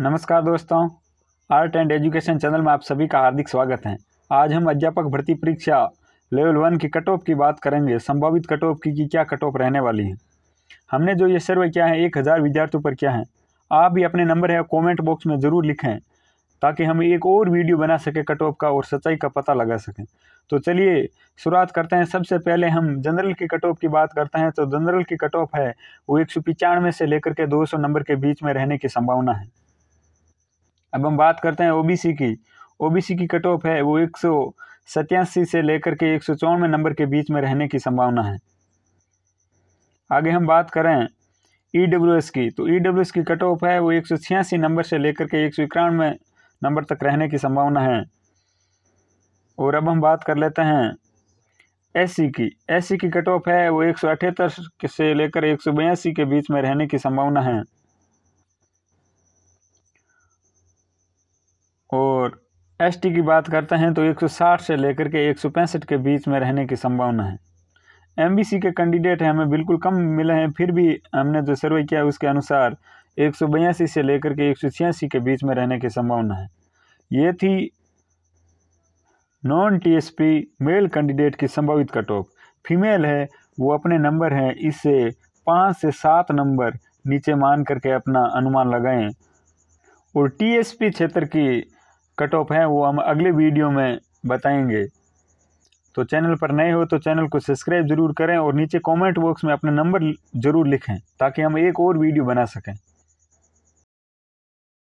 नमस्कार दोस्तों art and education channel में आप सभी का हार्दिक स्वागत है आज हम अध्यापक भर्ती परीक्षा लेवल वन की कट ऑफ की बात करेंगे संभावित कट ऑफ की, की क्या कट ऑफ रहने वाली है हमने जो ये सर्वे किया है एक हज़ार विद्यार्थियों पर किया है आप भी अपने नंबर है कॉमेंट बॉक्स में ज़रूर लिखें ताकि हम एक और वीडियो बना सकें कट ऑफ का और सच्चाई का पता लगा सकें तो चलिए शुरुआत करते हैं सबसे पहले हम जनरल की कट ऑफ की बात करते हैं तो जनरल की कट ऑफ है वो एक से लेकर के 200 नंबर के बीच में रहने की संभावना है अब हम बात करते हैं ओबीसी की ओबीसी की कट ऑफ है वो एक से लेकर के एक नंबर के बीच में रहने की संभावना है आगे हम बात करें ई e की तो ई e की कट ऑफ है वो एक नंबर से लेकर के एक नंबर तक रहने की संभावना है और अब हम बात कर लेते हैं एस की एस की कट ऑफ है वो एक से लेकर एक के बीच में रहने की संभावना है एसटी की बात करते हैं तो 160 से लेकर के एक के बीच में रहने की संभावना है एमबीसी के कैंडिडेट हैं हमें बिल्कुल कम मिले हैं फिर भी हमने जो सर्वे किया है उसके अनुसार एक से लेकर के एक के बीच में रहने की संभावना है ये थी नॉन टीएसपी मेल कैंडिडेट की संभावित कट ऑफ फीमेल है वो अपने नंबर हैं इससे पाँच से सात नंबर नीचे मान करके अपना अनुमान लगाएं और टीएसपी क्षेत्र की कट ऑफ हैं वो हम अगले वीडियो में बताएंगे तो चैनल पर नए हो तो चैनल को सब्सक्राइब ज़रूर करें और नीचे कमेंट बॉक्स में अपना नंबर ज़रूर लिखें ताकि हम एक और वीडियो बना सकें